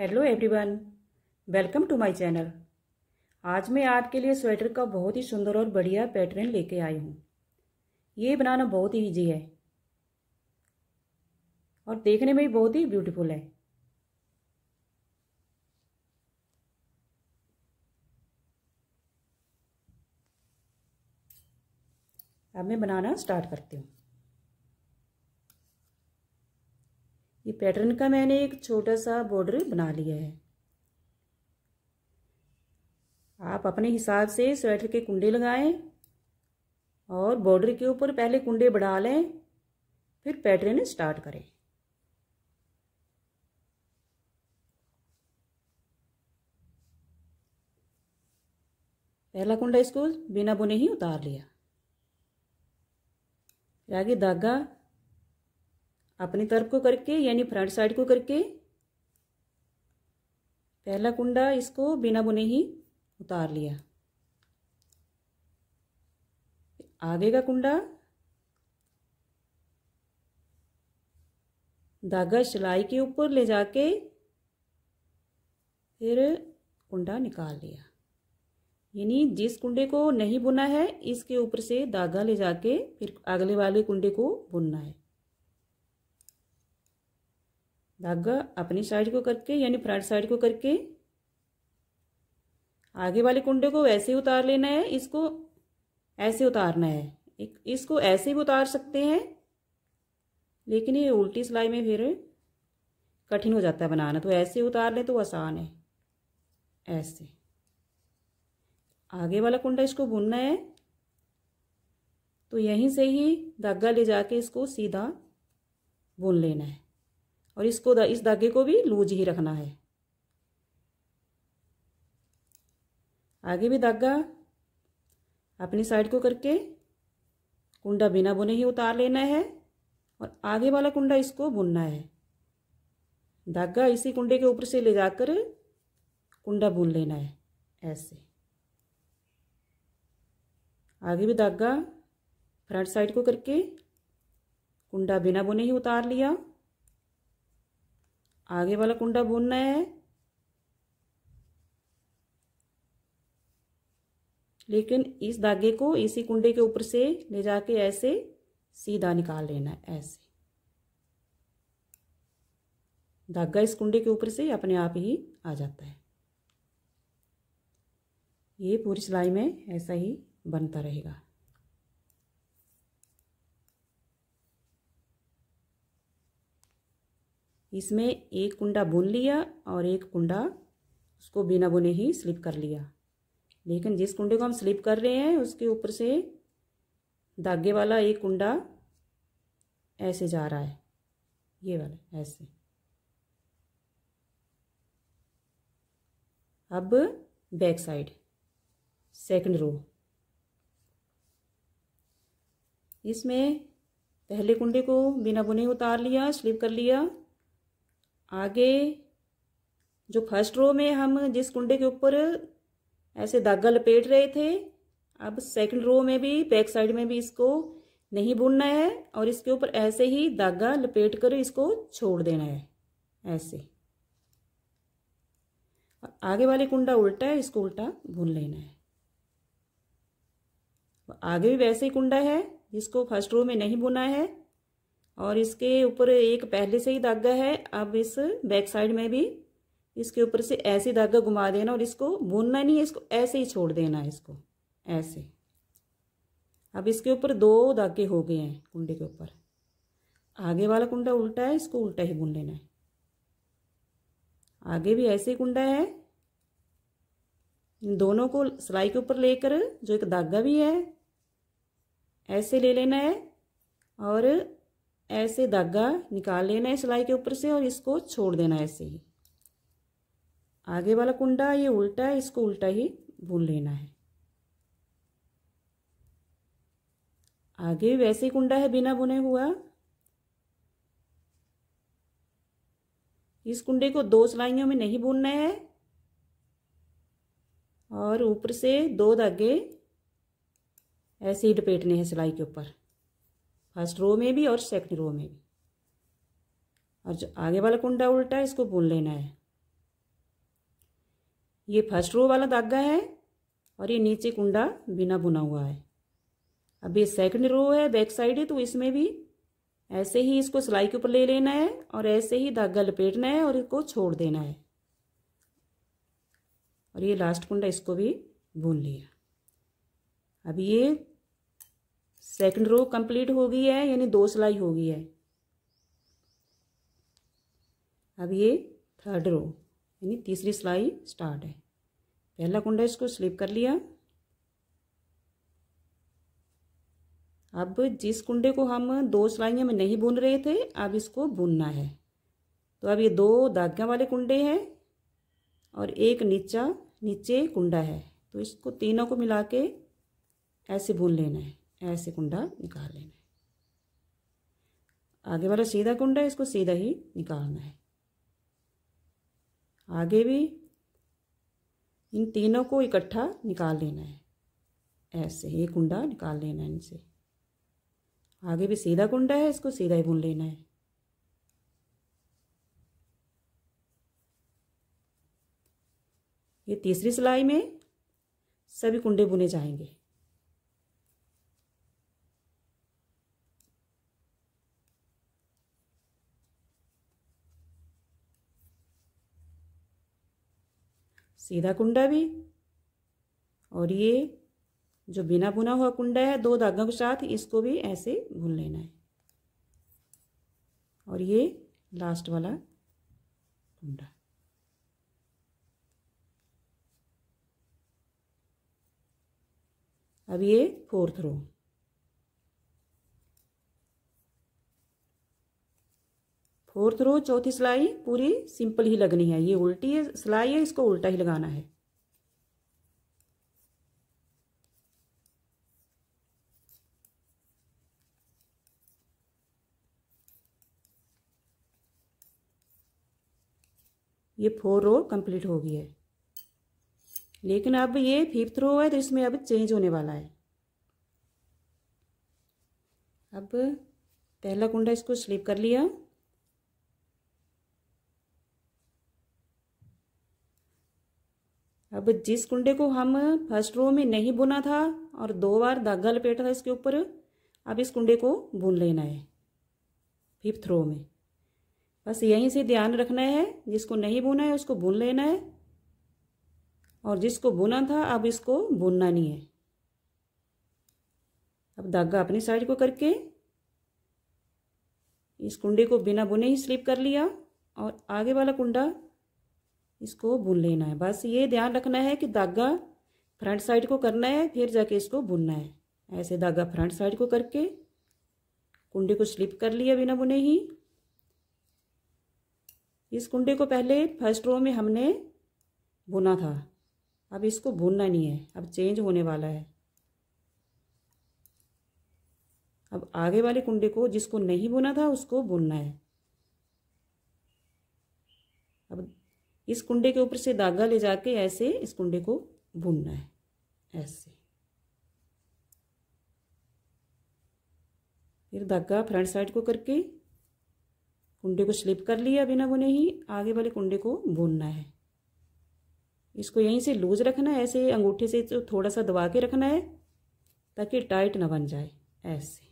hello everyone welcome to my channel आज मैं आपके लिए स्वेटर का बहुत ही सुंदर और बढ़िया पैटर्न लेके आई हूँ ये बनाना बहुत ही ईजी है और देखने में भी बहुत ही ब्यूटीफुल है अब मैं बनाना स्टार्ट करती हूँ पैटर्न का मैंने एक छोटा सा बॉर्डर बना लिया है आप अपने हिसाब से स्वेटर के कुंडे लगाएं और बॉर्डर के ऊपर पहले कुंडे बढ़ा लें फिर पैटर्न स्टार्ट करें पहला कुंडा इसको बिना बुने ही उतार लिया आगे धागा अपनी तरफ को करके यानी फ्रंट साइड को करके पहला कुंडा इसको बिना बुने ही उतार लिया आगे का कुंडा धागा सिलाई के ऊपर ले जाके फिर कुंडा निकाल लिया यानी जिस कुंडे को नहीं बुना है इसके ऊपर से धागा ले जाके फिर अगले वाले कुंडे को बुनना है धागा अपनी साइड को करके यानी फ्रंट साइड को करके आगे वाले कुंडे को वैसे उतार लेना है इसको ऐसे उतारना है इसको ऐसे भी उतार सकते हैं लेकिन ये उल्टी सिलाई में फिर कठिन हो जाता है बनाना तो ऐसे उतार ले तो आसान है ऐसे आगे वाला कुंडा इसको बुनना है तो यहीं से ही धागा ले जाके इसको सीधा बुन लेना है और इसको दा, इस धागे को भी लूज ही रखना है आगे भी धागा अपनी साइड को करके कुंडा बिना बुने ही उतार लेना है और आगे वाला कुंडा इसको बुनना है धागा इसी कुंडे के ऊपर से ले जाकर कुंडा बुन लेना है ऐसे आगे भी धागा फ्रंट साइड को करके कुंडा बिना बुने ही उतार लिया आगे वाला कुंडा बुनना है लेकिन इस धागे को इसी कुंडे के ऊपर से ले जाके ऐसे सीधा निकाल लेना है ऐसे धागा इस कुंडे के ऊपर से अपने आप ही आ जाता है ये पूरी सिलाई में ऐसा ही बनता रहेगा इसमें एक कुंडा बुन लिया और एक कुंडा उसको बिना बुने ही स्लिप कर लिया लेकिन जिस कुंडे को हम स्लिप कर रहे हैं उसके ऊपर से धागे वाला एक कुंडा ऐसे जा रहा है ये वाला ऐसे अब बैक साइड सेकंड रो इसमें पहले कुंडे को बिना बुने उतार लिया स्लिप कर लिया आगे जो फर्स्ट रो में हम जिस कुंडे के ऊपर ऐसे धागा लपेट रहे थे अब सेकंड रो में भी बैक साइड में भी इसको नहीं बुनना है और इसके ऊपर ऐसे ही धागा लपेट कर इसको छोड़ देना है ऐसे और आगे वाले कुंडा उल्टा है इसको उल्टा भून लेना है आगे भी वैसे ही कुंडा है जिसको फर्स्ट रो में नहीं बुना है और इसके ऊपर एक पहले से ही धागा है अब इस बैक साइड में भी इसके ऊपर से ऐसे धागा घुमा देना और इसको बुनना नहीं है इसको ऐसे ही छोड़ देना है इसको ऐसे अब इसके ऊपर दो धागे हो गए हैं कुंडे के ऊपर आगे वाला कुंडा उल्टा है इसको उल्टा ही बुन लेना है आगे भी ऐसे ही कुंडा है इन दोनों को सिलाई के ऊपर लेकर जो एक धागा भी है ऐसे ले लेना है और ऐसे धागा निकाल लेना है सिलाई के ऊपर से और इसको छोड़ देना है ऐसे ही आगे वाला कुंडा ये उल्टा है इसको उल्टा ही बुन लेना है आगे वैसे ही कुंडा है बिना बुने हुआ इस कुंडे को दो सिलाइयों में नहीं बुनना है और ऊपर से दो धागे ऐसे ही लपेटने हैं सिलाई के ऊपर फर्स्ट रो में भी और सेकंड रो में भी और जो आगे वाला कुंडा उल्टा है इसको बुन लेना है ये फर्स्ट रो वाला धागा है और ये नीचे कुंडा बिना बुना हुआ है अब ये सेकंड रो है बैक साइड है तो इसमें भी ऐसे ही इसको सिलाई के ऊपर ले लेना है और ऐसे ही धागा लपेटना है और इसको छोड़ देना है और ये लास्ट कुंडा इसको भी बुन लिया अब ये सेकंड रो कंप्लीट हो गई है यानी दो सिलाई हो गई है अब ये थर्ड रो यानी तीसरी सिलाई स्टार्ट है पहला कुंडा इसको स्लिप कर लिया अब जिस कुंडे को हम दो सिलाइयों में नहीं बुन रहे थे अब इसको बुनना है तो अब ये दो धागा वाले कुंडे हैं और एक नीचा नीचे कुंडा है तो इसको तीनों को मिला के ऐसे भून लेना है ऐसे कुंडा निकाल लेना है आगे वाला सीधा कुंडा है इसको सीधा ही निकालना है आगे भी इन तीनों को इकट्ठा निकाल लेना है ऐसे ये कुंडा निकाल लेना है इनसे आगे भी सीधा कुंडा है इसको सीधा ही बुन लेना है ये तीसरी सिलाई में सभी कुंडे बुने जाएंगे सीधा कुंडा भी और ये जो बिना बुना हुआ कुंडा है दो धागों के साथ इसको भी ऐसे बुन लेना है और ये लास्ट वाला कुंडा अब ये फोर्थ रो फोर्थ तो रो चौथी सिलाई पूरी सिंपल ही लगनी है ये उल्टी है सिलाई है इसको उल्टा ही लगाना है ये फोर रो कंप्लीट हो गई है लेकिन अब ये फिफ्थ रो है तो इसमें अब चेंज होने वाला है अब पहला कुंडा इसको स्लिप कर लिया अब जिस कुंडे को हम फर्स्ट रो में नहीं बुना था और दो बार धागा लपेटा था इसके ऊपर अब इस कुंडे को बुन लेना है फिफ्थ रो में बस यहीं से ध्यान रखना है जिसको नहीं बुना है उसको बुन लेना है और जिसको बुना था अब इसको बुनना नहीं है अब धागा अपनी साइड को करके इस कुंडे को बिना बुने ही स्लिप कर लिया और आगे वाला कुंडा इसको बुन लेना है बस ये ध्यान रखना है कि धागा फ्रंट साइड को करना है फिर जाके इसको बुनना है ऐसे धागा फ्रंट साइड को करके कुंडे को स्लिप कर लिया बिना बुने ही इस कुंडे को पहले फर्स्ट रो में हमने बुना था अब इसको बुनना नहीं है अब चेंज होने वाला है अब आगे वाले कुंडे को जिसको नहीं बुना था उसको बुनना है अब इस कुंडे के ऊपर से धागा ले जाके ऐसे इस कुंडे को बुनना है ऐसे फिर धागा फ्रंट साइड को करके कुंडे को स्लिप कर लिया बिना बुने ही आगे वाले कुंडे को बुनना है इसको यहीं से लूज रखना है ऐसे अंगूठे से तो थोड़ा सा दबा के रखना है ताकि टाइट ना बन जाए ऐसे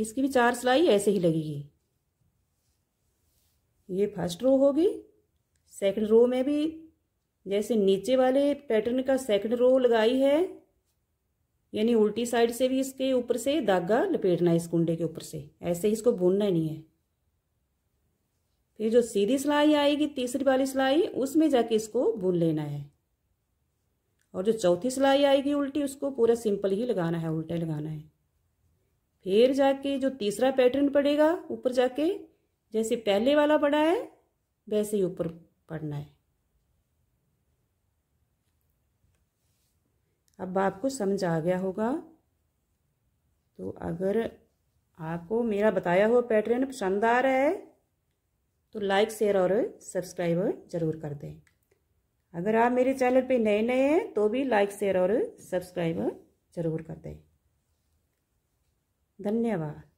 इसकी भी चार सिलाई ऐसे ही लगेगी ये फर्स्ट रो होगी सेकंड रो में भी जैसे नीचे वाले पैटर्न का सेकंड रो लगाई है यानी उल्टी साइड से भी इसके ऊपर से धागा लपेटना है इस कुंडे के ऊपर से ऐसे ही इसको बुनना नहीं है फिर जो सीधी सिलाई आएगी तीसरी वाली सिलाई उसमें जाके इसको बुन लेना है और जो चौथी सिलाई आएगी उल्टी उसको पूरा सिंपल ही लगाना है उल्टे लगाना है फिर जाके जो तीसरा पैटर्न पड़ेगा ऊपर जाके जैसे पहले वाला पड़ा है वैसे ही ऊपर पढ़ना है अब आपको समझ आ गया होगा तो अगर आपको मेरा बताया हुआ पैटर्न पसंद आ रहा है तो लाइक शेयर और सब्सक्राइब जरूर कर दें अगर आप मेरे चैनल पे नए नए हैं तो भी लाइक शेयर और सब्सक्राइब जरूर कर दें धन्यवाद